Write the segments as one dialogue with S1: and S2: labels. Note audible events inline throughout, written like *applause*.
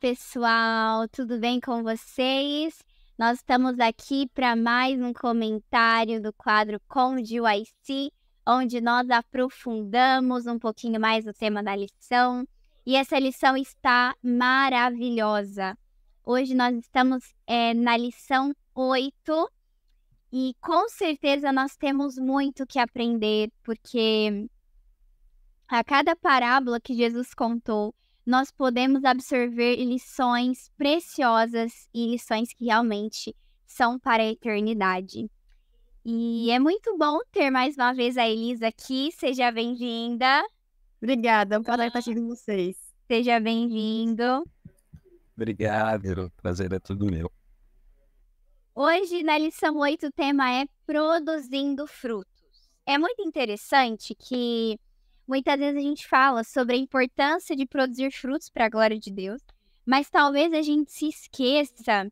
S1: pessoal, tudo bem com vocês? Nós estamos aqui para mais um comentário do quadro com DYC, onde nós aprofundamos um pouquinho mais o tema da lição. E essa lição está maravilhosa. Hoje nós estamos é, na lição 8 e com certeza nós temos muito que aprender, porque a cada parábola que Jesus contou, nós podemos absorver lições preciosas e lições que realmente são para a eternidade. E é muito bom ter mais uma vez a Elisa aqui. Seja bem-vinda. Obrigada, é um prazer estar ah. aqui com vocês. Seja bem-vindo.
S2: Obrigado, o prazer é todo meu.
S1: Hoje, na lição 8, o tema é produzindo frutos. É muito interessante que Muitas vezes a gente fala sobre a importância de produzir frutos para a glória de Deus, mas talvez a gente se esqueça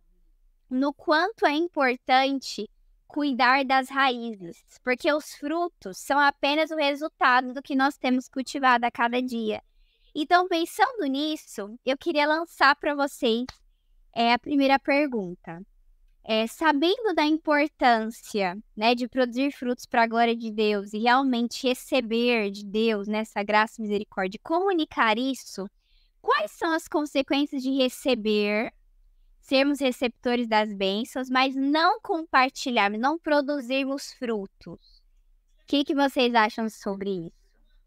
S1: no quanto é importante cuidar das raízes, porque os frutos são apenas o resultado do que nós temos cultivado a cada dia. Então, pensando nisso, eu queria lançar para vocês é, a primeira pergunta é, sabendo da importância né, de produzir frutos para a glória de Deus e realmente receber de Deus nessa né, graça e misericórdia, comunicar isso, quais são as consequências de receber, sermos receptores das bênçãos, mas não compartilharmos, não produzirmos frutos? O que, que vocês acham sobre isso?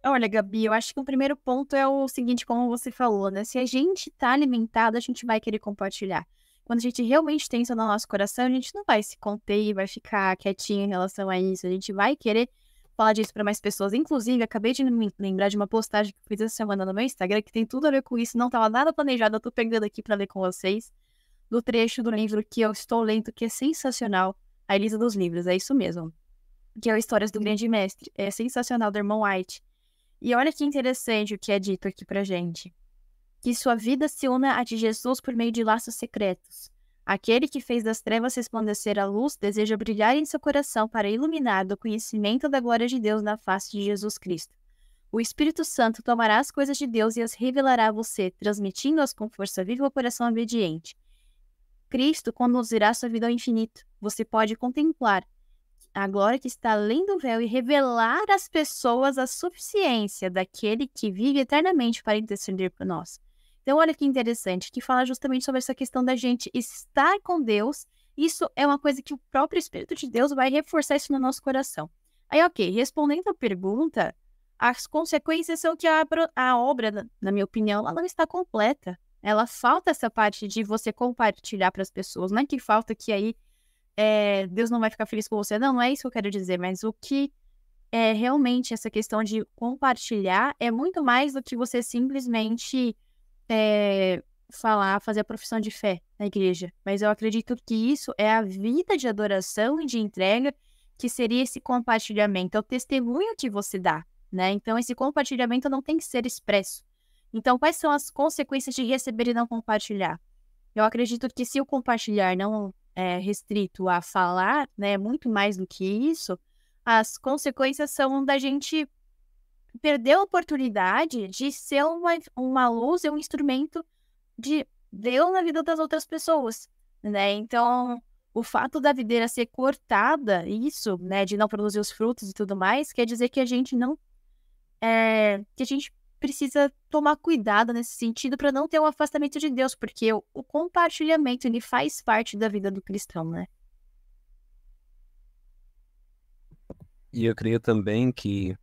S3: Olha, Gabi, eu acho que o primeiro ponto é o seguinte, como você falou, né? Se a gente está alimentado, a gente vai querer compartilhar. Quando a gente realmente tem isso no nosso coração, a gente não vai se conter e vai ficar quietinho em relação a isso. A gente vai querer falar disso para mais pessoas. Inclusive, acabei de me lembrar de uma postagem que eu fiz essa semana no meu Instagram que tem tudo a ver com isso. Não estava nada planejado, eu tô pegando aqui para ler com vocês. Do trecho do livro que eu estou lendo, que é sensacional. A Elisa dos Livros, é isso mesmo. Que é o Histórias do Grande Mestre. É sensacional, do irmão White. E olha que interessante o que é dito aqui pra gente que sua vida se una à de Jesus por meio de laços secretos. Aquele que fez das trevas resplandecer a luz deseja brilhar em seu coração para iluminar do conhecimento da glória de Deus na face de Jesus Cristo. O Espírito Santo tomará as coisas de Deus e as revelará a você, transmitindo-as com força viva ao coração obediente. Cristo conduzirá sua vida ao infinito. Você pode contemplar a glória que está além do véu e revelar às pessoas a suficiência daquele que vive eternamente para interceder por nós. Então, olha que interessante, que fala justamente sobre essa questão da gente estar com Deus. Isso é uma coisa que o próprio Espírito de Deus vai reforçar isso no nosso coração. Aí, ok, respondendo a pergunta, as consequências são que a, a obra, na minha opinião, ela não está completa. Ela falta essa parte de você compartilhar para as pessoas, não é que falta que aí é, Deus não vai ficar feliz com você. Não, não é isso que eu quero dizer, mas o que é realmente essa questão de compartilhar é muito mais do que você simplesmente é, falar, fazer a profissão de fé na igreja. Mas eu acredito que isso é a vida de adoração e de entrega, que seria esse compartilhamento, é o testemunho que você dá, né? Então, esse compartilhamento não tem que ser expresso. Então, quais são as consequências de receber e não compartilhar? Eu acredito que se o compartilhar não é restrito a falar, né, muito mais do que isso, as consequências são da gente perdeu a oportunidade de ser uma, uma luz e um instrumento de Deus na vida das outras pessoas, né? Então, o fato da videira ser cortada, isso, né, de não produzir os frutos e tudo mais, quer dizer que a gente não é, que a gente precisa tomar cuidado nesse sentido para não ter um afastamento de Deus, porque o, o compartilhamento ele faz parte da vida do cristão, né?
S2: E eu creio também que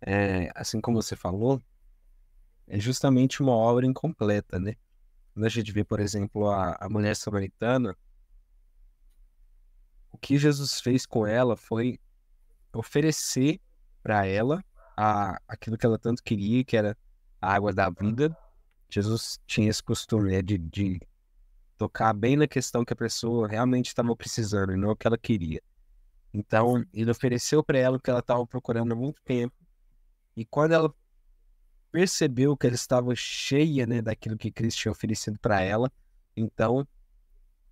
S2: é, assim como você falou, é justamente uma obra incompleta, né? Quando a gente vê, por exemplo, a, a mulher samaritana, o que Jesus fez com ela foi oferecer para ela a, aquilo que ela tanto queria, que era a água da vida. Jesus tinha esse costume né, de, de tocar bem na questão que a pessoa realmente estava precisando e não o que ela queria. Então, ele ofereceu para ela o que ela estava procurando há muito tempo e quando ela percebeu que ela estava cheia né, daquilo que Cristo tinha oferecido para ela, então,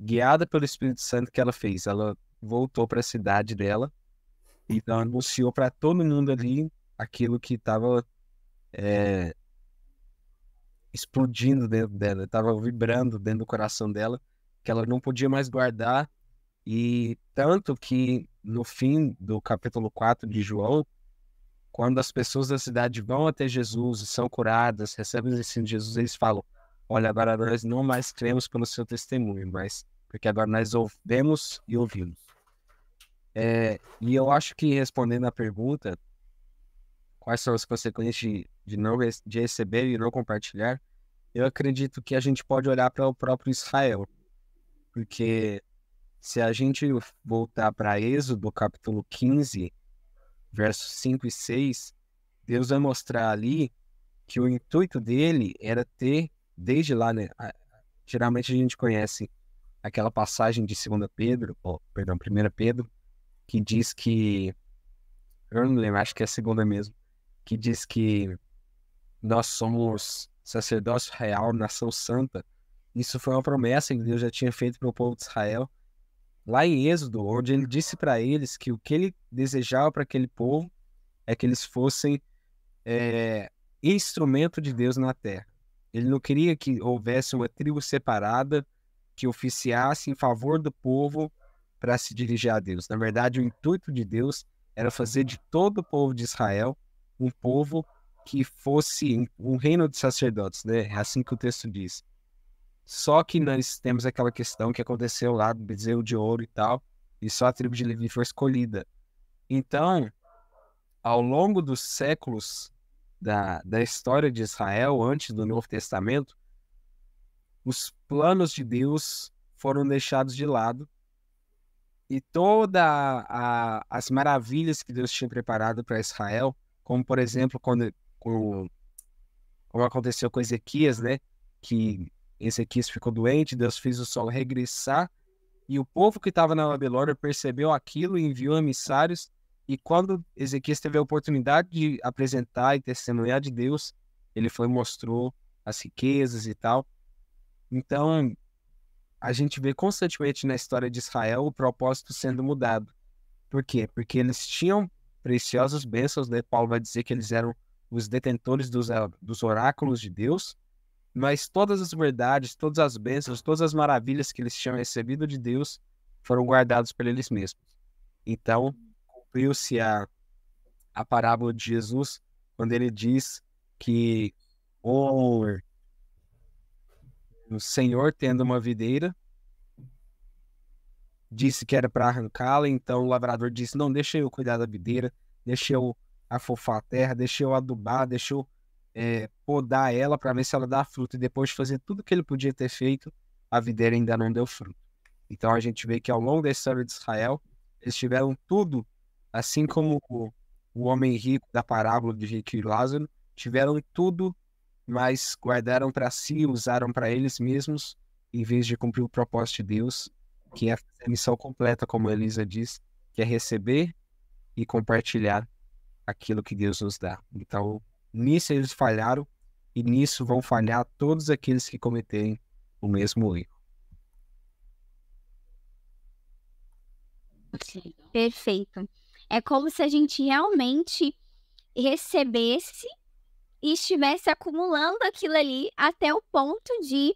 S2: guiada pelo Espírito Santo, que ela fez? Ela voltou para a cidade dela, então anunciou para todo mundo ali aquilo que estava é, explodindo dentro dela, estava vibrando dentro do coração dela, que ela não podia mais guardar. E tanto que no fim do capítulo 4 de João, quando as pessoas da cidade vão até Jesus e são curadas, recebem o ensino de Jesus, eles falam: Olha, agora nós não mais cremos pelo seu testemunho, mas porque agora nós ouvemos e ouvimos. É, e eu acho que respondendo à pergunta, quais são as consequências de, de não de receber e não compartilhar, eu acredito que a gente pode olhar para o próprio Israel, porque se a gente voltar para Êxodo, capítulo 15, versos 5 e 6, Deus vai mostrar ali que o intuito dele era ter, desde lá, né? Geralmente a gente conhece aquela passagem de 2 Pedro, ou, perdão, 1 Pedro, que diz que. Eu não lembro, acho que é a segunda mesmo. Que diz que nós somos sacerdócio real, nação santa. Isso foi uma promessa que Deus já tinha feito para o povo de Israel lá em Êxodo, onde ele disse para eles que o que ele desejava para aquele povo é que eles fossem é, instrumento de Deus na terra. Ele não queria que houvesse uma tribo separada que oficiasse em favor do povo para se dirigir a Deus. Na verdade, o intuito de Deus era fazer de todo o povo de Israel um povo que fosse um reino de sacerdotes, né? É assim que o texto diz. Só que nós temos aquela questão que aconteceu lá do bezerro de ouro e tal, e só a tribo de Levi foi escolhida. Então, ao longo dos séculos da, da história de Israel, antes do Novo Testamento, os planos de Deus foram deixados de lado e todas as maravilhas que Deus tinha preparado para Israel, como por exemplo quando, como, como aconteceu com Ezequias, né, que Ezequias ficou doente, Deus fez o sol regressar. E o povo que estava na Babilônia percebeu aquilo e enviou emissários. E quando Ezequias teve a oportunidade de apresentar e testemunhar de Deus, ele foi mostrou as riquezas e tal. Então, a gente vê constantemente na história de Israel o propósito sendo mudado. Por quê? Porque eles tinham preciosos bênçãos, né? Paulo vai dizer que eles eram os detentores dos, ah, dos oráculos de Deus mas todas as verdades, todas as bênçãos, todas as maravilhas que eles tinham recebido de Deus foram guardados por eles mesmos. Então, cumpriu-se a, a parábola de Jesus quando ele diz que o, o Senhor, tendo uma videira, disse que era para arrancá-la, então o lavrador disse: Não, deixa eu cuidar da videira, deixa eu afofar a terra, deixa eu adubar, deixa eu é, podar ela para ver se ela dá fruto. E depois de fazer tudo que ele podia ter feito, a videira ainda não deu fruto. Então a gente vê que ao longo da história de Israel, eles tiveram tudo, assim como o, o homem rico da parábola de rico e Lázaro, tiveram tudo, mas guardaram para si, usaram para eles mesmos, em vez de cumprir o propósito de Deus, que é a missão completa, como Elisa diz, que é receber e compartilhar aquilo que Deus nos dá. Então, Nisso eles falharam e nisso vão falhar todos aqueles que cometerem o mesmo erro.
S1: Perfeito. É como se a gente realmente recebesse e estivesse acumulando aquilo ali até o ponto de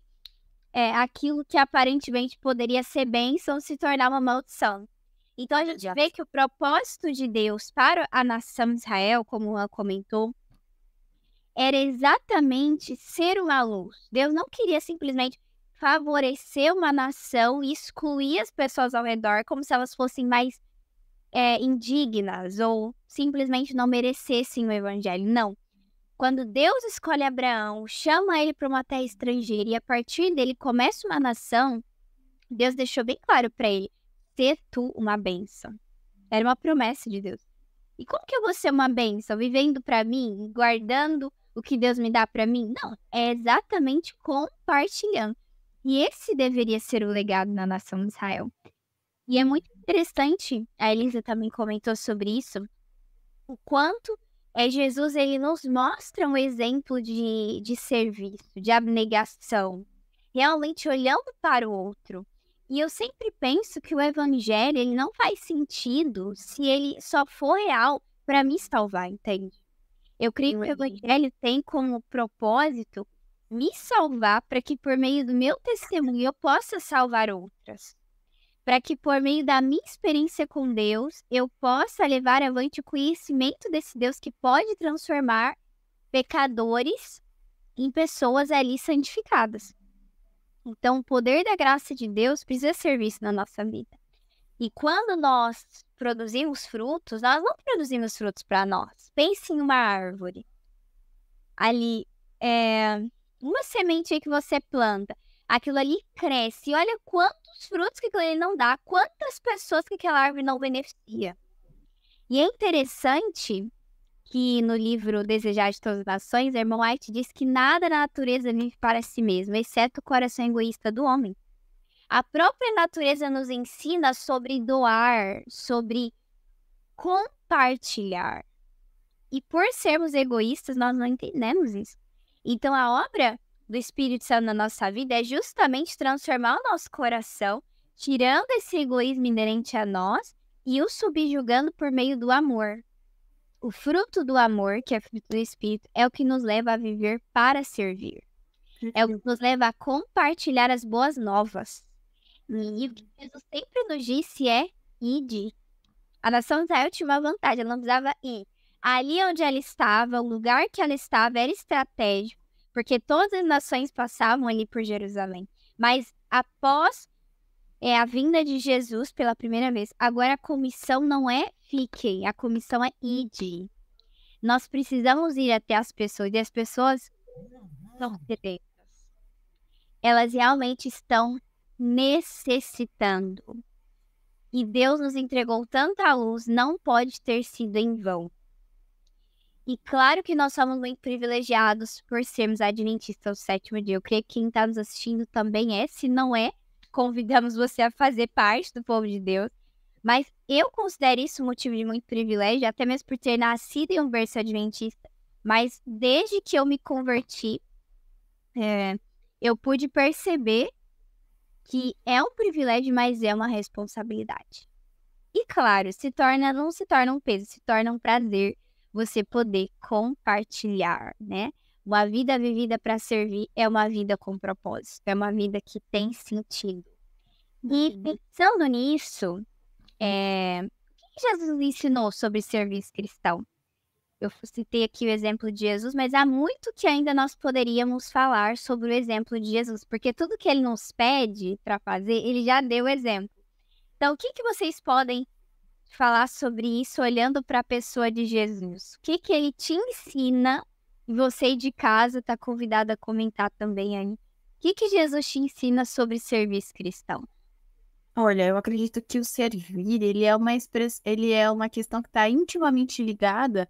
S1: é, aquilo que aparentemente poderia ser bênção se tornar uma maldição. Então a gente vê que o propósito de Deus para a nação de Israel, como ela comentou, era exatamente ser uma luz. Deus não queria simplesmente favorecer uma nação e excluir as pessoas ao redor como se elas fossem mais é, indignas ou simplesmente não merecessem o evangelho. Não. Quando Deus escolhe Abraão, chama ele para uma terra estrangeira e a partir dele começa uma nação, Deus deixou bem claro para ele: ser tu uma bênção. Era uma promessa de Deus. E como que eu vou ser uma bênção? Vivendo para mim, guardando o que Deus me dá para mim. Não, é exatamente compartilhando. E esse deveria ser o legado na nação de Israel. E é muito interessante, a Elisa também comentou sobre isso, o quanto é Jesus ele nos mostra um exemplo de, de serviço, de abnegação, realmente olhando para o outro. E eu sempre penso que o evangelho ele não faz sentido se ele só for real para me salvar, entende? Eu creio que o Evangelho tem como propósito me salvar para que por meio do meu testemunho eu possa salvar outras. Para que por meio da minha experiência com Deus eu possa levar avante o conhecimento desse Deus que pode transformar pecadores em pessoas ali santificadas. Então, o poder da graça de Deus precisa ser visto na nossa vida. E quando nós produzimos frutos, nós não produzimos frutos para nós. Pense em uma árvore. Ali, é, uma semente que você planta, aquilo ali cresce. E olha quantos frutos que ele não dá, quantas pessoas que aquela árvore não beneficia. E é interessante que no livro Desejar de Todas as Nações, Irmão White diz que nada na natureza vive para si mesmo, exceto o coração egoísta do homem. A própria natureza nos ensina sobre doar, sobre compartilhar. E por sermos egoístas, nós não entendemos isso. Então, a obra do Espírito Santo na nossa vida é justamente transformar o nosso coração, tirando esse egoísmo inerente a nós e o subjugando por meio do amor. O fruto do amor, que é fruto do Espírito, é o que nos leva a viver para servir. É o que nos leva a compartilhar as boas novas. Uhum. E o que Jesus sempre nos disse é ide. A nação de Israel tinha uma vantagem, ela não precisava ir. Ali onde ela estava, o lugar que ela estava era estratégico, porque todas as nações passavam ali por Jerusalém. Mas após é, a vinda de Jesus pela primeira vez, agora a comissão não é fiquem, a comissão é ide. Nós precisamos ir até as pessoas e as pessoas estão sedentas. Uhum. Elas realmente estão necessitando. E Deus nos entregou tanta luz, não pode ter sido em vão. E claro que nós somos muito privilegiados por sermos adventistas do sétimo dia. Eu creio que quem está nos assistindo também é. Se não é, convidamos você a fazer parte do povo de Deus. Mas eu considero isso um motivo de muito privilégio, até mesmo por ter nascido em um berço adventista. Mas desde que eu me converti, é, eu pude perceber que é um privilégio, mas é uma responsabilidade. E claro, se torna, não se torna um peso, se torna um prazer você poder compartilhar, né? Uma vida vivida para servir é uma vida com propósito, é uma vida que tem sentido. E uhum. pensando nisso, é... o que Jesus ensinou sobre serviço cristão? eu citei aqui o exemplo de Jesus, mas há muito que ainda nós poderíamos falar sobre o exemplo de Jesus, porque tudo que ele nos pede para fazer, ele já deu exemplo. Então, o que, que vocês podem falar sobre isso olhando para a pessoa de Jesus? O que, que ele te ensina? E Você de casa está convidada a comentar também aí. O que, que Jesus te
S3: ensina sobre serviço cristão? Olha, eu acredito que o servir ele é uma express... ele é uma questão que está intimamente ligada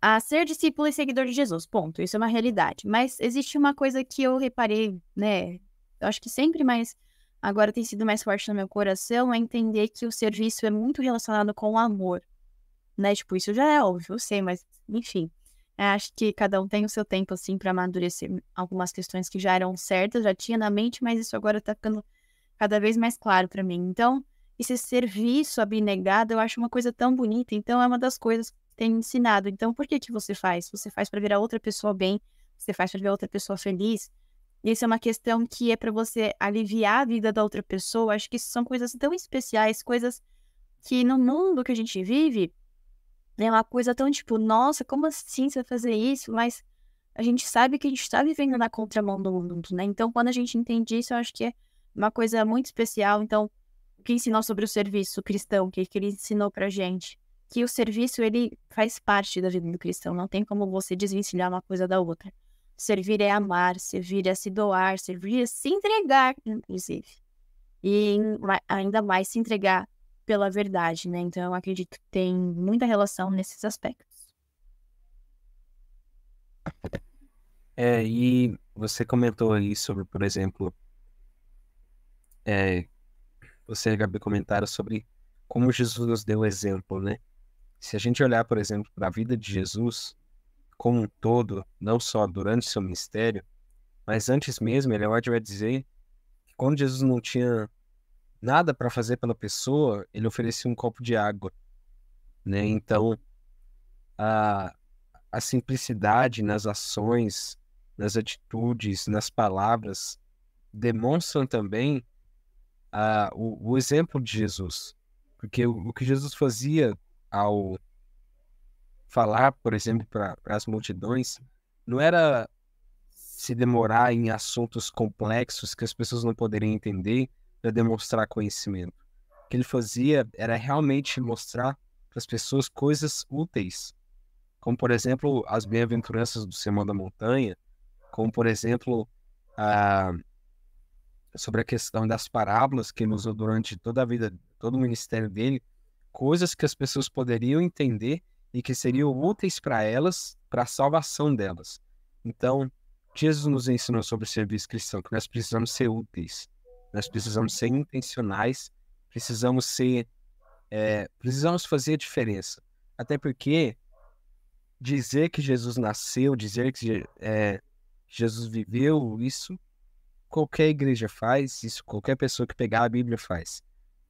S3: a ser discípulo e seguidor de Jesus, ponto. Isso é uma realidade. Mas existe uma coisa que eu reparei, né? Eu acho que sempre, mas agora tem sido mais forte no meu coração, é entender que o serviço é muito relacionado com o amor, né? Tipo, isso já é óbvio, eu sei, mas enfim. É, acho que cada um tem o seu tempo, assim, para amadurecer algumas questões que já eram certas, já tinha na mente, mas isso agora tá ficando cada vez mais claro para mim. Então, esse serviço abnegado eu acho uma coisa tão bonita. Então, é uma das coisas tem ensinado. Então, por que que você faz? Você faz para ver a outra pessoa bem, você faz para ver a outra pessoa feliz. Isso é uma questão que é para você aliviar a vida da outra pessoa. Acho que são coisas tão especiais, coisas que no mundo que a gente vive é uma coisa tão tipo, nossa, como assim você vai fazer isso? Mas a gente sabe que a gente está vivendo na contramão do mundo, né? Então, quando a gente entende isso, eu acho que é uma coisa muito especial. Então, o que ensinou sobre o serviço cristão, o que, que ele ensinou para gente? que o serviço ele faz parte da vida do cristão, não tem como você desvencilhar uma coisa da outra. Servir é amar, servir é se doar, servir é se entregar, inclusive. E ainda mais se entregar pela verdade, né? Então, eu acredito que tem muita relação nesses aspectos.
S2: É, e você comentou aí sobre, por exemplo, é, você, Gabi, comentaram sobre como Jesus nos deu exemplo, né? Se a gente olhar, por exemplo, para a vida de Jesus como um todo, não só durante seu ministério, mas antes mesmo, ele vai dizer que quando Jesus não tinha nada para fazer pela pessoa, ele oferecia um copo de água. Né? Então, a, a simplicidade nas ações, nas atitudes, nas palavras, demonstram também o, o, exemplo de Jesus. Porque o, o, que Jesus fazia ao falar, por exemplo, para as multidões, não era se demorar em assuntos complexos que as pessoas não poderiam entender para demonstrar conhecimento. O que ele fazia era realmente mostrar para as pessoas coisas úteis, como, por exemplo, as bem-aventuranças do Sermão da Montanha, como, por exemplo, a... sobre a questão das parábolas que ele usou durante toda a vida, todo o ministério dele, coisas que as pessoas poderiam entender e que seriam uhum. úteis para elas, para a salvação delas. Então, Jesus nos ensinou sobre o serviço cristão, que nós precisamos ser úteis, nós precisamos ser intencionais, precisamos ser, é, precisamos fazer a diferença. Até porque dizer que Jesus nasceu, dizer que é, Jesus viveu, isso qualquer igreja faz, isso qualquer pessoa que pegar a Bíblia faz.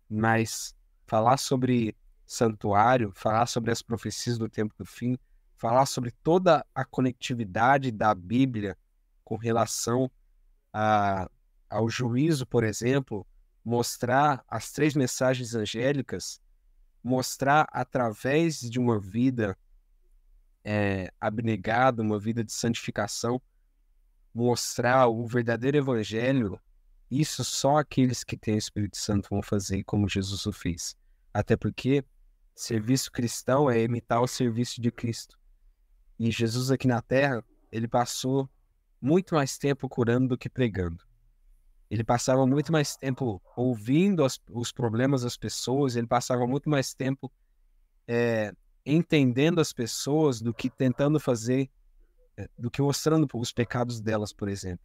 S2: Mas falar sobre santuário, falar sobre as profecias do tempo do fim, falar sobre toda a conectividade da Bíblia com relação a, ao juízo, por exemplo, mostrar as três mensagens angélicas, mostrar através de uma vida é, abnegada, uma vida de santificação, mostrar o verdadeiro evangelho isso só aqueles que têm o Espírito Santo vão fazer como Jesus o fez. Até porque serviço cristão é imitar o serviço de Cristo. E Jesus aqui na terra, ele passou muito mais tempo curando do que pregando. Ele passava muito mais tempo ouvindo as, os problemas das pessoas, ele passava muito mais tempo é, entendendo as pessoas do que tentando fazer, é, do que mostrando os pecados delas, por exemplo.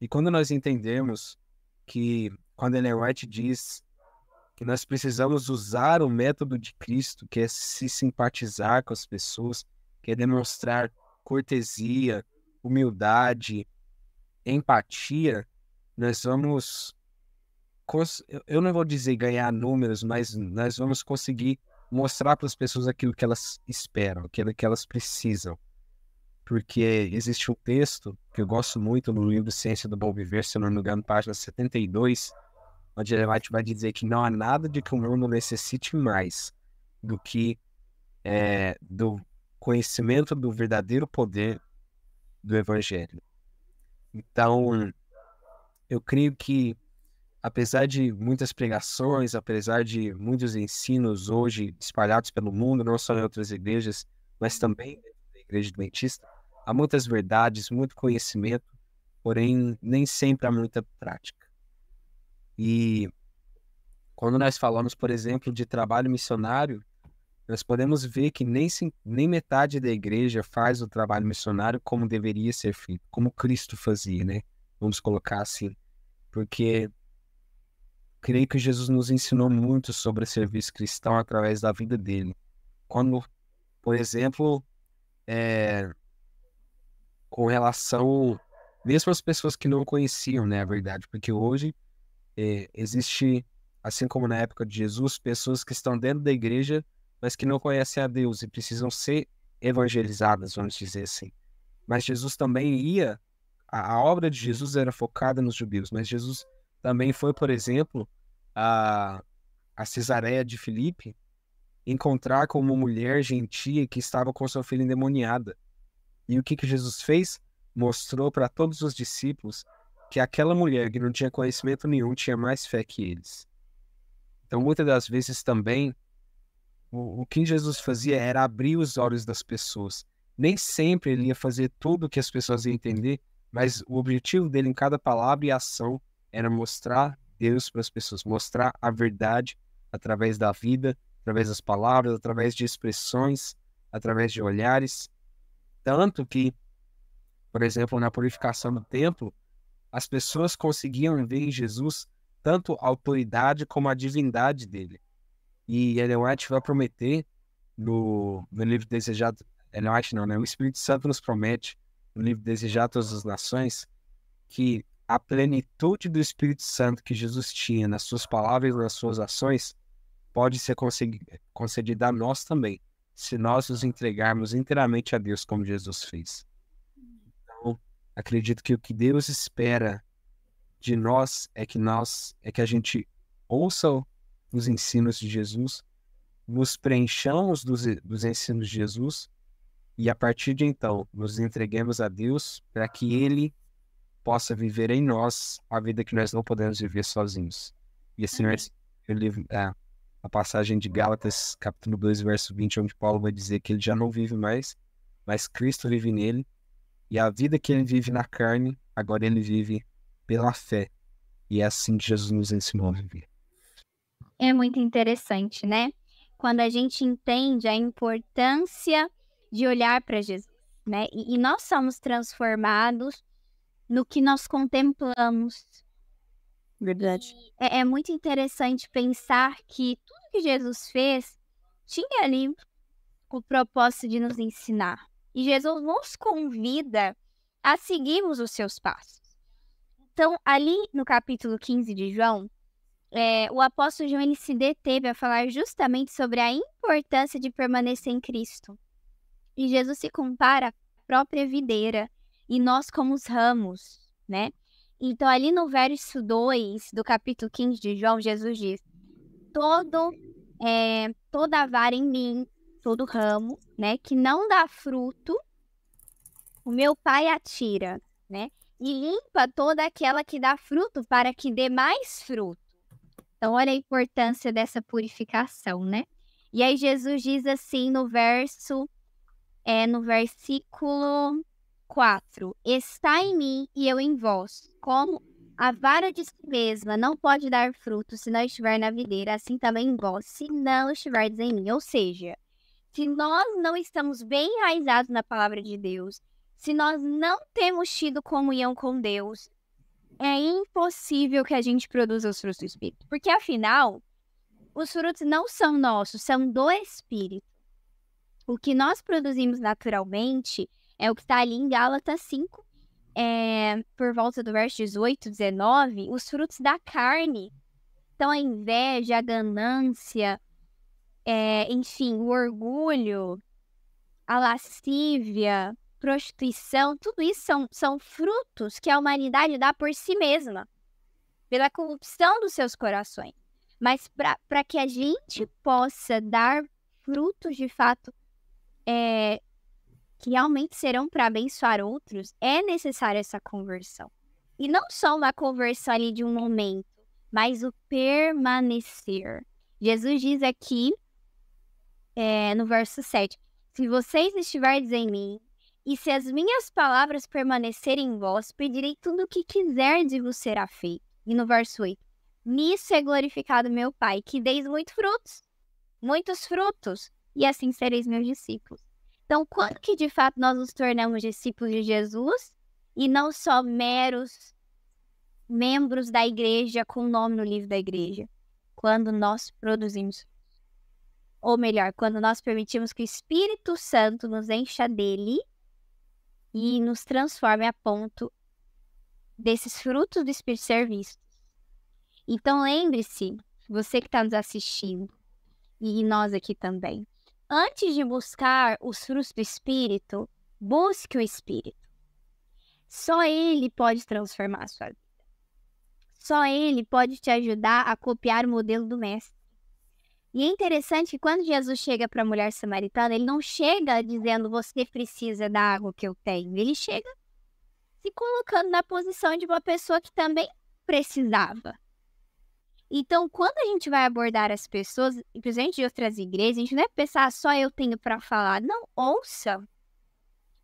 S2: E quando nós entendemos que, quando Ellen White diz que nós precisamos usar o método de Cristo, que é se simpatizar com as pessoas, que é demonstrar cortesia, humildade, empatia, nós vamos. Eu não vou dizer ganhar números, mas nós vamos conseguir mostrar para as pessoas aquilo que elas esperam, aquilo que elas precisam porque existe um texto que eu gosto muito no livro Ciência do Bom Viver, se não me engano, página 72, onde ele vai dizer que não há nada de que o mundo necessite mais do que é, do conhecimento do verdadeiro poder do Evangelho. Então, eu creio que, apesar de muitas pregações, apesar de muitos ensinos hoje espalhados pelo mundo, não só em outras igrejas, mas também na igreja adventista, Há muitas verdades, muito conhecimento, porém nem sempre há muita prática. E quando nós falamos, por exemplo, de trabalho missionário, nós podemos ver que nem, nem metade da igreja faz o trabalho missionário como deveria ser feito, como Cristo fazia, né? Vamos colocar assim. Porque creio que Jesus nos ensinou muito sobre o serviço cristão através da vida dele. Quando, por exemplo, é, com relação mesmo as pessoas que não conheciam, né, a verdade, porque hoje é, existe, assim como na época de Jesus, pessoas que estão dentro da igreja, mas que não conhecem a Deus e precisam ser evangelizadas, vamos dizer assim. Mas Jesus também ia, a, a obra de Jesus era focada nos judeus, mas Jesus também foi, por exemplo, a, a Cesareia de Filipe encontrar com uma mulher gentia que estava com sua filha endemoniada. E o que, que Jesus fez? Mostrou para todos os discípulos que aquela mulher que não tinha conhecimento nenhum tinha mais fé que eles. Então, muitas das vezes também, o, o que Jesus fazia era abrir os olhos das pessoas. Nem sempre ele ia fazer tudo o que as pessoas iam entender, mas o objetivo dele em cada palavra e ação era mostrar Deus para as pessoas, mostrar a verdade através da vida, através das palavras, através de expressões, através de olhares. Tanto que, por exemplo, na purificação do templo, as pessoas conseguiam ver em Jesus tanto a autoridade como a divindade dele. E Ellen White vai prometer no, no livro Desejado, Ellen White não, né? O Espírito Santo nos promete no livro Desejado Todas as Nações que a plenitude do Espírito Santo que Jesus tinha nas suas palavras e nas suas ações pode ser concedida a nós também se nós nos entregarmos inteiramente a Deus como Jesus fez. Então, acredito que o que Deus espera de nós é que nós é que a gente ouça os ensinos de Jesus, nos preenchamos dos, dos ensinos de Jesus e a partir de então nos entreguemos a Deus para que Ele possa viver em nós a vida que nós não podemos viver sozinhos. E assim, eu, eu, eu, a passagem de Gálatas, capítulo 2, verso 20, onde Paulo vai dizer que ele já não vive mais, mas Cristo vive nele. E a vida que ele vive na carne, agora ele vive pela fé. E é assim que Jesus nos ensinou a viver.
S1: É muito interessante, né? Quando a gente entende a importância de olhar para Jesus, né? E, e nós somos transformados no que nós contemplamos, Verdade. É, é, muito interessante pensar que que Jesus fez tinha ali o propósito de nos ensinar. E Jesus nos convida a seguirmos os seus passos. Então, ali no capítulo 15 de João, é, o apóstolo João ele se deteve a falar justamente sobre a importância de permanecer em Cristo. E Jesus se compara à própria videira e nós como os ramos, né? Então, ali no verso 2 do capítulo 15 de João, Jesus diz: todo, é, toda vara em mim, todo ramo, né, que não dá fruto, o meu pai atira, né? E limpa toda aquela que dá fruto para que dê mais fruto. Então, olha a importância dessa purificação, né? E aí Jesus diz assim no verso, é, no versículo 4, está em mim e eu em vós, como a vara de si mesma não pode dar fruto se não estiver na videira, assim também vós, se não estiverdes em mim. Ou seja, se nós não estamos bem enraizados na palavra de Deus, se nós não temos tido comunhão com Deus, é impossível que a gente produza os frutos do Espírito. Porque, afinal, os frutos não são nossos, são do Espírito. O que nós produzimos naturalmente é o que está ali em Gálatas 5, é, por volta do verso 18, 19, os frutos da carne. Então, a inveja, a ganância, é, enfim, o orgulho, a lascívia, prostituição, tudo isso são, são frutos que a humanidade dá por si mesma, pela corrupção dos seus corações. Mas para que a gente possa dar frutos de fato é, que realmente serão para abençoar outros, é necessária essa conversão. E não só uma conversão ali de um momento, mas o permanecer. Jesus diz aqui é, no verso 7: Se vocês estiverem em mim e se as minhas palavras permanecerem em vós, pedirei tudo o que quiser de vos será feito. E no verso 8: Nisso é glorificado meu Pai, que deis muitos frutos, muitos frutos, e assim sereis meus discípulos. Então, quando que de fato nós nos tornamos discípulos de Jesus e não só meros membros da igreja com nome no livro da igreja? Quando nós produzimos, ou melhor, quando nós permitimos que o Espírito Santo nos encha dele e nos transforme a ponto desses frutos do Espírito ser vistos. Então, lembre-se, você que está nos assistindo e nós aqui também Antes de buscar os frutos do Espírito, busque o Espírito. Só Ele pode transformar a sua vida. Só Ele pode te ajudar a copiar o modelo do Mestre. E é interessante que quando Jesus chega para a mulher samaritana, ele não chega dizendo você precisa da água que eu tenho. Ele chega se colocando na posição de uma pessoa que também precisava. Então, quando a gente vai abordar as pessoas, principalmente de outras igrejas, a gente não é pensar ah, só eu tenho para falar. Não, ouça.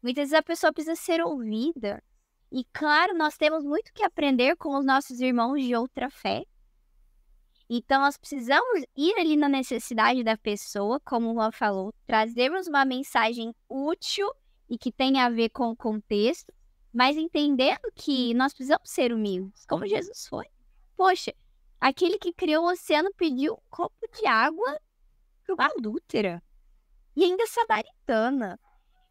S1: Muitas vezes a pessoa precisa ser ouvida. E claro, nós temos muito que aprender com os nossos irmãos de outra fé. Então, nós precisamos ir ali na necessidade da pessoa, como o Juan falou, trazermos uma mensagem útil e que tenha a ver com o contexto, mas entendendo que nós precisamos ser humildes, como Jesus foi. Poxa, Aquele que criou o oceano pediu um copo de água para uma adúltera. E ainda samaritana.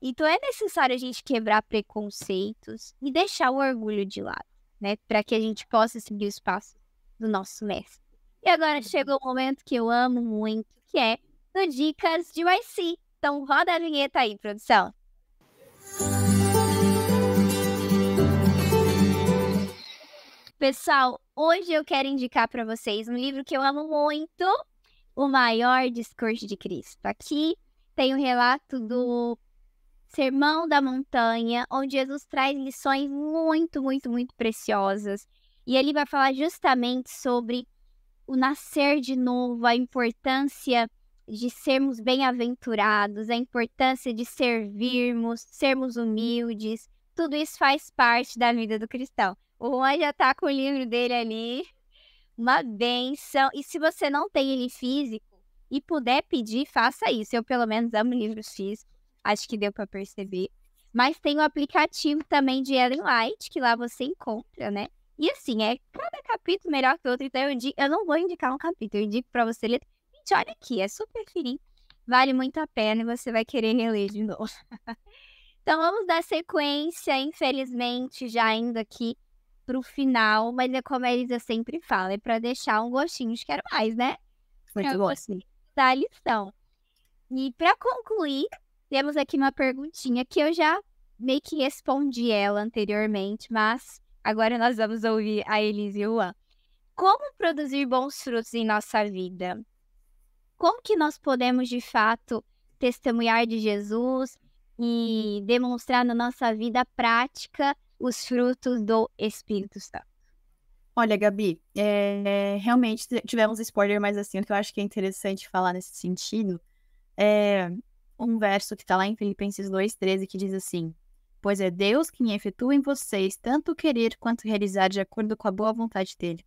S1: Então é necessário a gente quebrar preconceitos e deixar o orgulho de lado, né? Para que a gente possa seguir o espaço do nosso mestre. E agora chegou o momento que eu amo muito, que é do Dicas de YC. Então roda a vinheta aí, produção. Pessoal, hoje eu quero indicar para vocês um livro que eu amo muito, O Maior Discurso de Cristo. Aqui tem o um relato do Sermão da Montanha, onde Jesus traz lições muito, muito, muito preciosas. E ele vai falar justamente sobre o nascer de novo, a importância de sermos bem-aventurados, a importância de servirmos, sermos humildes. Tudo isso faz parte da vida do cristão. O Juan já tá com o livro dele ali. Uma benção. E se você não tem ele físico e puder pedir, faça isso. Eu, pelo menos, amo livros físicos. Acho que deu para perceber. Mas tem o um aplicativo também de Ellen White, que lá você encontra, né? E assim, é cada capítulo melhor que o outro. Então, eu, indico, eu não vou indicar um capítulo, eu indico para você ler. Gente, olha aqui, é super fininho. Vale muito a pena e você vai querer reler de novo. *laughs* então, vamos dar sequência, infelizmente, já indo aqui pro final, mas é como a Elisa sempre fala, é para deixar um gostinho de quero mais, né?
S3: Muito pra gosto.
S1: Da lição. E para concluir, temos aqui uma perguntinha que eu já meio que respondi ela anteriormente, mas agora nós vamos ouvir a Elisa e o Juan. Como produzir bons frutos em nossa vida? Como que nós podemos, de fato, testemunhar de Jesus e demonstrar na nossa
S3: vida prática os frutos do Espírito Santo. Olha, Gabi, é, é realmente tivemos spoiler, mas assim, o que eu acho que é interessante falar nesse sentido é um verso que está lá em Filipenses 2,13 que diz assim: Pois é Deus quem efetua em vocês tanto querer quanto realizar de acordo com a boa vontade dele.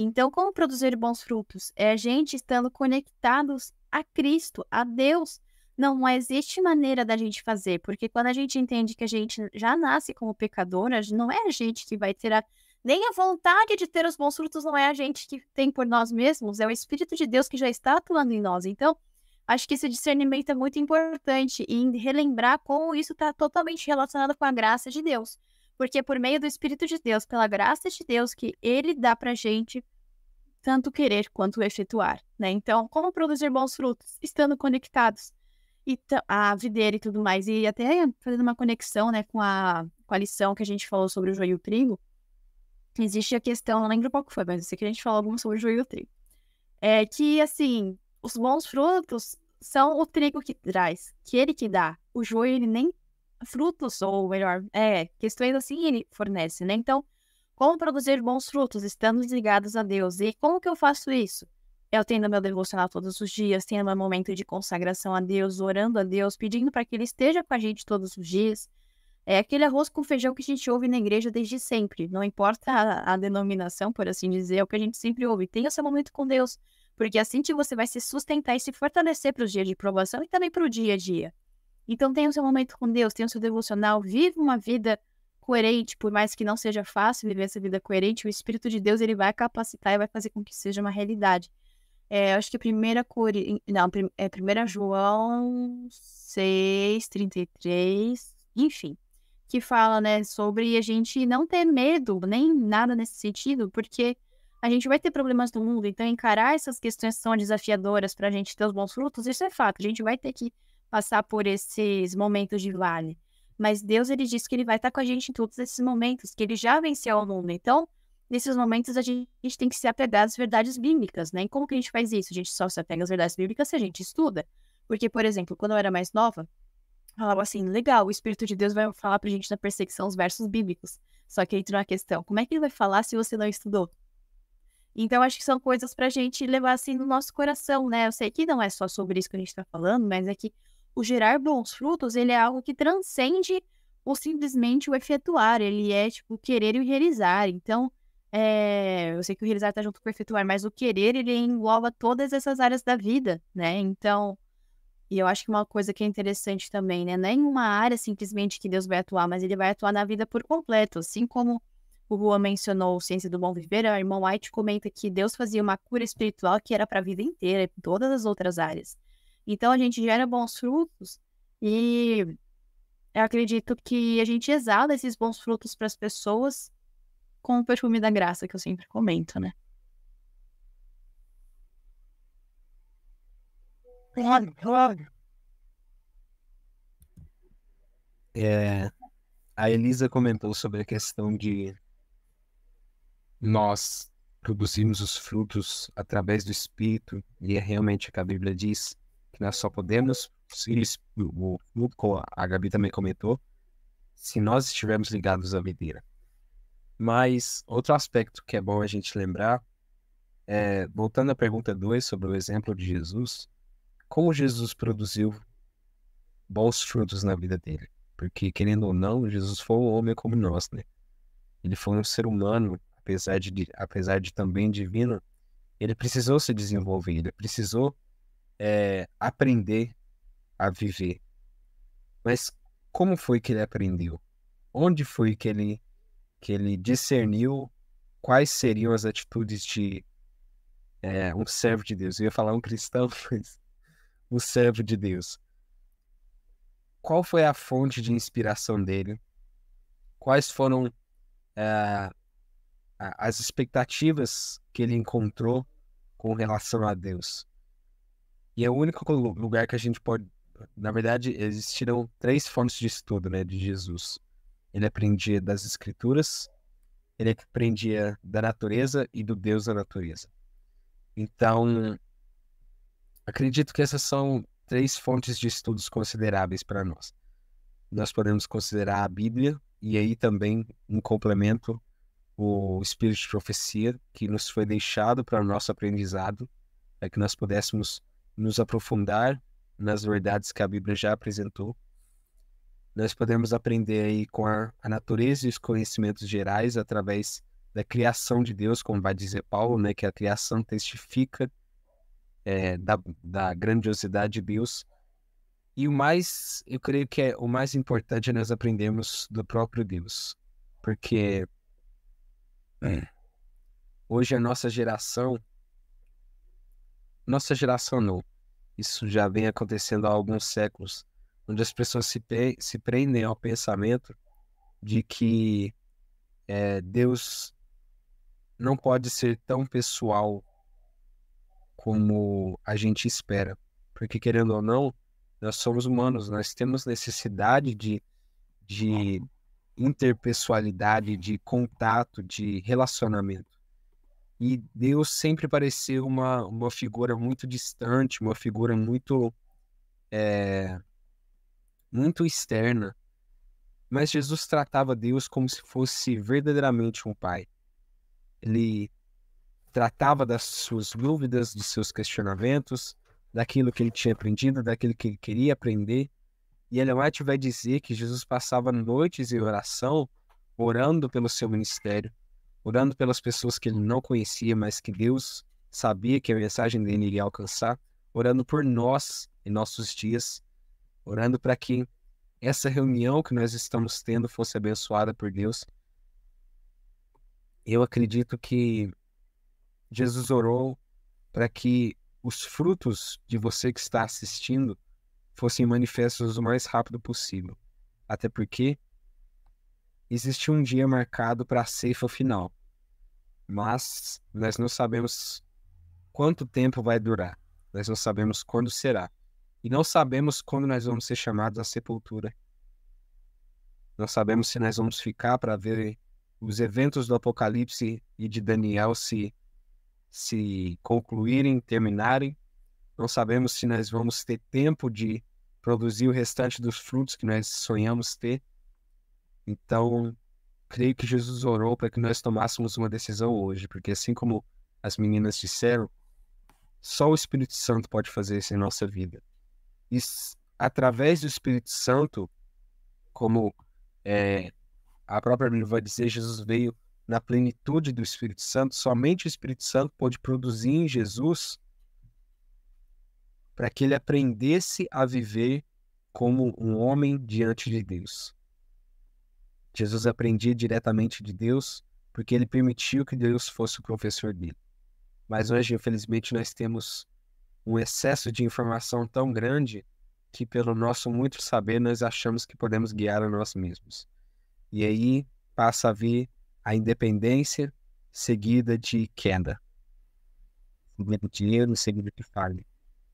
S3: Então, como produzir bons frutos? É a gente estando conectados a Cristo, a Deus, não existe maneira da gente fazer, porque quando a gente entende que a gente já nasce como pecadora, não é a gente que vai ter a nem a vontade de ter os bons frutos não é a gente que tem por nós mesmos, é o Espírito de Deus que já está atuando em nós. Então, acho que esse discernimento é muito importante e relembrar como isso está totalmente relacionado com a graça de Deus. Porque é por meio do Espírito de Deus, pela graça de Deus, que ele dá pra gente tanto querer quanto efetuar, né? Então, como produzir bons frutos? Estando conectados e a videira e tudo mais. E até fazendo uma conexão né, com, a, com a lição que a gente falou sobre o joio e o trigo, existe a questão, não lembro qual que foi, mas eu sei que a gente falou alguma sobre o joio e o trigo. É que, assim, os bons frutos são o trigo que traz, que ele que dá. O joio, ele nem frutos, ou melhor, é, questões assim ele fornece, né? Então, como produzir bons frutos, estando ligados a Deus? E como que eu faço isso? Eu tendo meu devocional todos os dias, tendo meu momento de consagração a Deus, orando a Deus, pedindo para que Ele esteja com a gente todos os dias. É aquele arroz com feijão que a gente ouve na igreja desde sempre. Não importa a, a denominação, por assim dizer, é o que a gente sempre ouve. Tenha seu momento com Deus, porque é assim você vai se sustentar e se fortalecer para os dias de provação e também para o dia a dia. Então tenha o seu momento com Deus, tenha o seu devocional, viva uma vida coerente, por mais que não seja fácil viver essa vida coerente, o Espírito de Deus ele vai capacitar e vai fazer com que seja uma realidade. É, acho que a primeira cor Não, é primeira João 6, 33, enfim, que fala, né, sobre a gente não ter medo, nem nada nesse sentido, porque a gente vai ter problemas no mundo, então encarar essas questões que são desafiadoras para a gente ter os bons frutos, isso é fato, a gente vai ter que passar por esses momentos de vale. Mas Deus, ele diz que ele vai estar com a gente em todos esses momentos, que ele já venceu o mundo. Então, nesses momentos a gente, a gente tem que se apegar às verdades bíblicas, né? E como que a gente faz isso? A gente só se apega às verdades bíblicas se a gente estuda. Porque, por exemplo, quando eu era mais nova, falava assim, legal, o Espírito de Deus vai falar pra gente na perseguição os versos bíblicos. Só que entra uma questão, como é que ele vai falar se você não estudou? Então, acho que são coisas pra gente levar assim no nosso coração, né? Eu sei que não é só sobre isso que a gente tá falando, mas é que o gerar bons frutos, ele é algo que transcende ou simplesmente o efetuar, ele é, tipo, querer e realizar. Então, é, eu sei que o realizar está junto com o efetuar, mas o querer ele engloba todas essas áreas da vida, né? Então, e eu acho que uma coisa que é interessante também, né? Não é em uma área simplesmente que Deus vai atuar, mas ele vai atuar na vida por completo. Assim como o Juan mencionou Ciência do Bom Viver, o irmão White comenta que Deus fazia uma cura espiritual que era para a vida inteira, em todas as outras áreas. Então a gente gera bons frutos e eu acredito que a gente exala esses bons frutos para as pessoas com o perfume da graça, que eu sempre comento, né? Claro,
S1: claro.
S2: É, a Elisa comentou sobre a questão de nós produzirmos os frutos através do Espírito, e é realmente o que a Bíblia diz, que nós só podemos, o, a Gabi também comentou, se nós estivermos ligados à videira. Mas outro aspecto que é bom a gente lembrar, é, voltando à pergunta 2 sobre o exemplo de Jesus, como Jesus produziu bons frutos na vida dele? Porque, querendo ou não, Jesus foi um homem como nós, né? Ele foi um ser humano, apesar de, apesar de também divino, ele precisou se desenvolver, ele precisou é, aprender a viver. Mas como foi que ele aprendeu? Onde foi que ele que ele uhum. discerniu quais seriam as atitudes de é, um servo de Deus. Eu ia falar um cristão, *laughs* mas um servo de Deus. Qual foi a fonte de inspiração dele? Quais foram é, as expectativas que ele encontrou com relação a Deus? E é o único lugar que a gente pode. Na verdade, existiram três fontes de estudo né, de Jesus ele aprendia das escrituras, ele aprendia da natureza e do Deus da natureza. Então, acredito que essas são três fontes de estudos consideráveis para nós. Nós podemos considerar a Bíblia e aí também um complemento o espírito de profecia que nos foi deixado para nosso aprendizado, para que nós pudéssemos nos aprofundar nas verdades que a Bíblia já apresentou nós podemos aprender aí com a, a natureza e os conhecimentos gerais através da criação de Deus, como vai dizer Paulo, né, que a criação testifica é, da, da grandiosidade de Deus. E o mais, eu creio que é o mais importante é nós aprendermos do próprio Deus, porque é, hoje a nossa geração, nossa geração não, isso já vem acontecendo há alguns séculos, onde as pessoas se, se prendem ao pensamento de que é, Deus não pode ser tão pessoal como a gente espera. Porque, querendo ou não, nós somos humanos, nós temos necessidade de, de interpessoalidade, de contato, de relacionamento. E Deus sempre pareceu uma, uma figura muito distante, uma figura muito é, muito externa. Mas Jesus tratava Deus como se fosse verdadeiramente um pai. Ele tratava das suas dúvidas, dos seus questionamentos, daquilo que ele tinha aprendido, daquilo que ele queria aprender. E Ellen White é vai dizer que Jesus passava noites em oração, orando pelo seu ministério, orando pelas pessoas que ele não conhecia, mas que Deus sabia que a mensagem dele iria alcançar, orando por nós em nossos dias, orando para que essa reunião que nós estamos tendo fosse abençoada por Deus. Eu acredito que Jesus orou para que os frutos de você que está assistindo fossem manifestos o mais rápido possível. Até porque existe um dia marcado para a ceifa final, mas nós não sabemos quanto tempo vai durar, nós não sabemos quando será. E não sabemos quando nós vamos ser chamados à sepultura. Não sabemos se nós vamos ficar para ver os eventos do Apocalipse e de Daniel se, se concluírem, terminarem. Não sabemos se nós vamos ter tempo de produzir o restante dos frutos que nós sonhamos ter. Então, creio que Jesus orou para que nós tomássemos uma decisão hoje, porque assim como as meninas disseram, só o Espírito Santo pode fazer isso em nossa vida. E através do Espírito Santo, como é, a própria Bíblia vai dizer, Jesus veio na plenitude do Espírito Santo, somente o Espírito Santo pôde produzir em Jesus para que ele aprendesse a viver como um homem diante de Deus. Jesus aprendia diretamente de Deus porque ele permitiu que Deus fosse o professor dele. Mas hoje, infelizmente, nós temos um excesso de informação tão grande que, pelo nosso muito saber, nós achamos que podemos guiar a nós mesmos. E aí passa a vir a independência seguida de queda, seguida dinheiro, seguido de falha.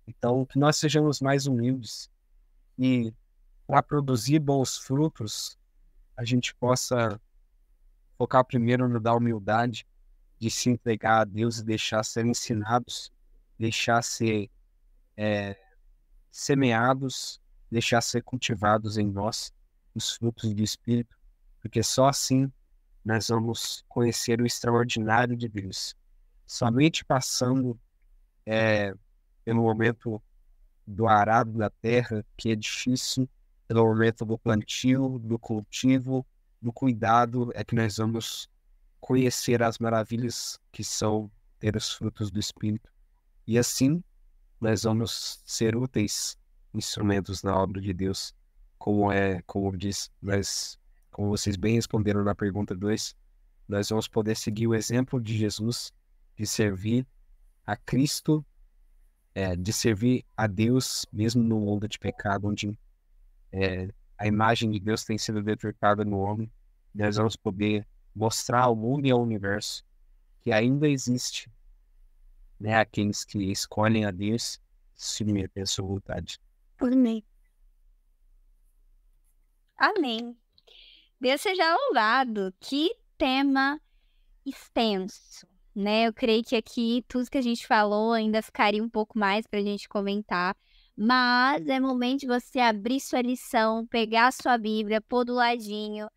S2: Então, que nós sejamos mais humildes e, para produzir bons frutos, a gente possa focar primeiro no da humildade, de se entregar a Deus e deixar ser ensinados deixar ser é, semeados, deixar ser cultivados em nós os frutos do Espírito, porque só assim nós vamos conhecer o extraordinário de Deus. Somente passando é, pelo momento do arado da terra, que é difícil, pelo momento do plantio, do cultivo, do cuidado, é que nós vamos conhecer as maravilhas que são ter os frutos do Espírito e assim nós vamos ser úteis instrumentos na obra de Deus, como é, como diz, nós, como vocês bem responderam na pergunta 2, nós vamos poder seguir o exemplo de Jesus de servir a Cristo, é, de servir a Deus mesmo no mundo de pecado, onde é, a imagem de Deus tem sido deturpada no homem. Nós vamos poder mostrar ao mundo e ao universo que ainda existe né, aqueles que escolhem a Deus submeter a sua vontade.
S1: Amém. Amém. Deus seja louvado. Que tema extenso, né? Eu creio que aqui tudo que a gente falou ainda ficaria um pouco mais para a gente comentar, mas é momento de você abrir sua lição, pegar a sua Bíblia, pôr do ladinho,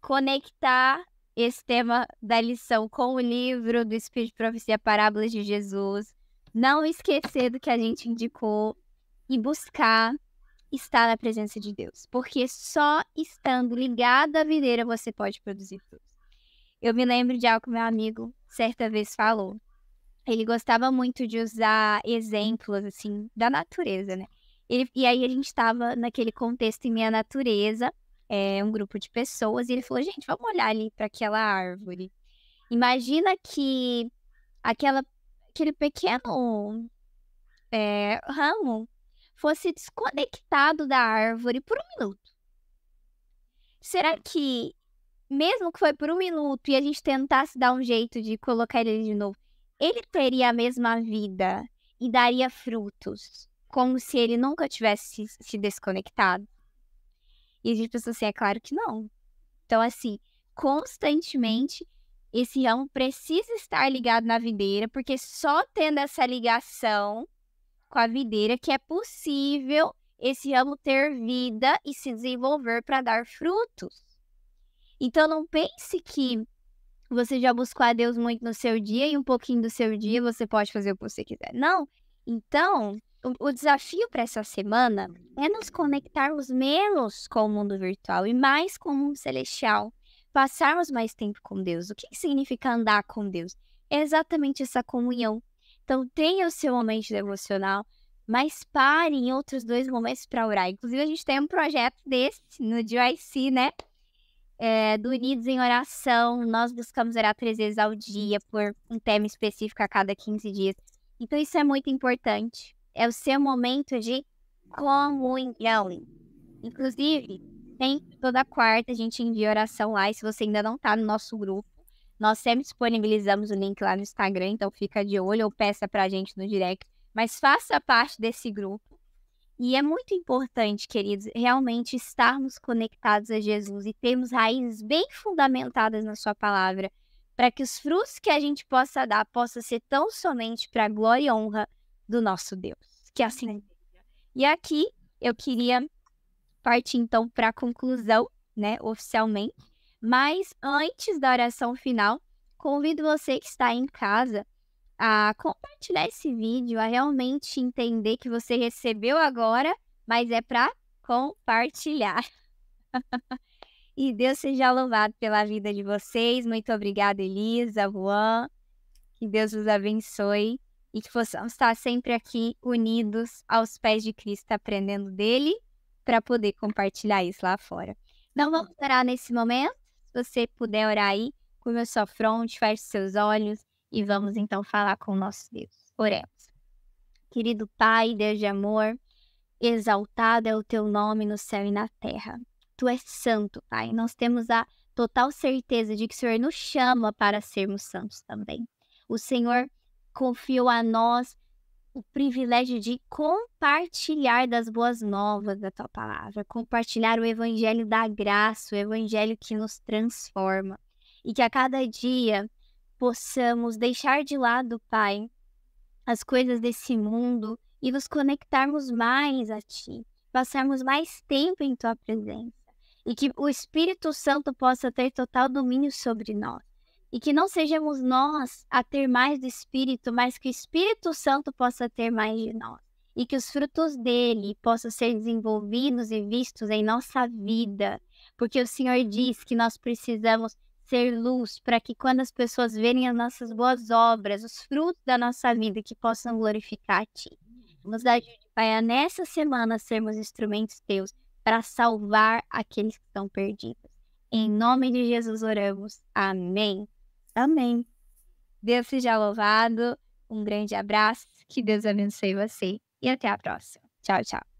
S1: conectar esse tema da lição com o livro do Espírito de Profecia Parábolas de Jesus. Não esquecer do que a gente indicou e buscar estar na presença de Deus, porque só estando ligado à videira você pode produzir frutos. Eu me lembro de algo que meu amigo certa vez falou. Ele gostava muito de usar exemplos assim da natureza, né? Ele, e aí a gente estava naquele contexto em minha natureza é, um grupo de pessoas e ele falou: gente, vamos olhar ali para aquela árvore. Imagina que aquela, aquele pequeno é, ramo fosse desconectado da árvore por um minuto. Será que, mesmo que foi por um minuto e a gente tentasse dar um jeito de colocar ele de novo, ele teria a mesma vida e daria frutos, como se ele nunca tivesse se desconectado? E a gente pensou assim, é claro que não. Então, assim, constantemente esse ramo precisa estar ligado na videira, porque só tendo essa ligação com a videira que é possível esse ramo ter vida e se desenvolver para dar frutos. Então não pense que você já buscou a Deus muito no seu dia e um pouquinho do seu dia você pode fazer o que você quiser. Não. Então, o, desafio para essa semana é nos conectarmos menos com o mundo virtual e mais com o mundo celestial. Passarmos mais tempo com Deus. O que, que significa andar com Deus? É exatamente essa comunhão. Então, tenha o seu momento devocional, mas pare em outros dois momentos para orar. Inclusive, a gente tem um projeto desse no GIC, né? É, do Unidos em Oração. Nós buscamos orar três vezes ao dia por um tema específico a cada 15 dias. Então, isso é muito importante é o seu momento de comunhão. Inclusive, tem toda quarta a gente envia oração lá. E se você ainda não está no nosso grupo, nós sempre disponibilizamos o link lá no Instagram, então fica de olho ou peça para a gente no direct. Mas faça parte desse grupo. E é muito importante, queridos, realmente estarmos conectados a Jesus e termos raízes bem fundamentadas na Sua palavra, para que os frutos que a gente possa dar possa ser tão somente para a glória e honra do nosso Deus que é assim E aqui eu queria partir então para a conclusão, né, oficialmente. Mas antes da oração final, convido você que está em casa a compartilhar esse vídeo, a realmente entender que você recebeu agora, mas é para compartilhar. *laughs* e Deus seja louvado pela vida de vocês. Muito obrigada, Elisa, Juan. Que Deus os abençoe e que possamos estar sempre aqui unidos aos pés de Cristo, aprendendo dele para poder compartilhar isso lá fora. Então vamos orar nesse momento. Se você puder orar aí, curva sua fronte, feche seus olhos e vamos então falar com o nosso Deus. Oremos. Querido Pai, Deus de amor, exaltado é o teu nome no céu e na terra. Tu és santo, Pai. Nós temos a total certeza de que o Senhor nos chama para sermos santos também. O Senhor confiou a nós o privilégio de compartilhar das boas novas da tua palavra, compartilhar o evangelho da graça, o evangelho que nos transforma. E que a cada dia possamos deixar de lado, Pai, as coisas desse mundo e nos conectarmos mais a Ti, passarmos mais tempo em Tua presença. E que o Espírito Santo possa ter total domínio sobre nós e que não sejamos nós a ter mais do Espírito, mas que o Espírito Santo possa ter mais de nós. E que os frutos dele possam ser desenvolvidos e vistos em nossa vida. Porque o Senhor diz que nós precisamos ser luz para que quando as pessoas verem as nossas boas obras, os frutos da nossa vida, que possam glorificar a Ti. Nos ajude, Pai, a nessa semana sermos instrumentos Teus para salvar aqueles que estão perdidos. Em nome de Jesus oramos. Amém. Amém. Deus seja louvado. Um grande abraço. Que Deus abençoe você. E até a próxima. Tchau, tchau.